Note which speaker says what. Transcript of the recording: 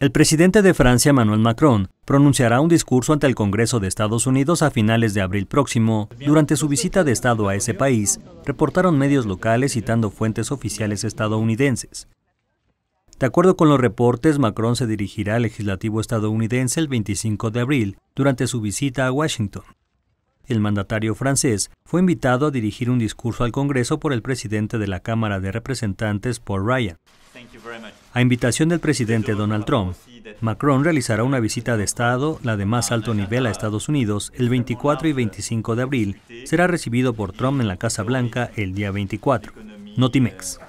Speaker 1: El presidente de Francia, Emmanuel Macron, pronunciará un discurso ante el Congreso de Estados Unidos a finales de abril próximo. Durante su visita de Estado a ese país, reportaron medios locales citando fuentes oficiales estadounidenses. De acuerdo con los reportes, Macron se dirigirá al legislativo estadounidense el 25 de abril durante su visita a Washington. El mandatario francés fue invitado a dirigir un discurso al Congreso por el presidente de la Cámara de Representantes, Paul Ryan. A invitación del presidente Donald Trump, Macron realizará una visita de Estado, la de más alto nivel a Estados Unidos, el 24 y 25 de abril. Será recibido por Trump en la Casa Blanca el día 24. Notimex.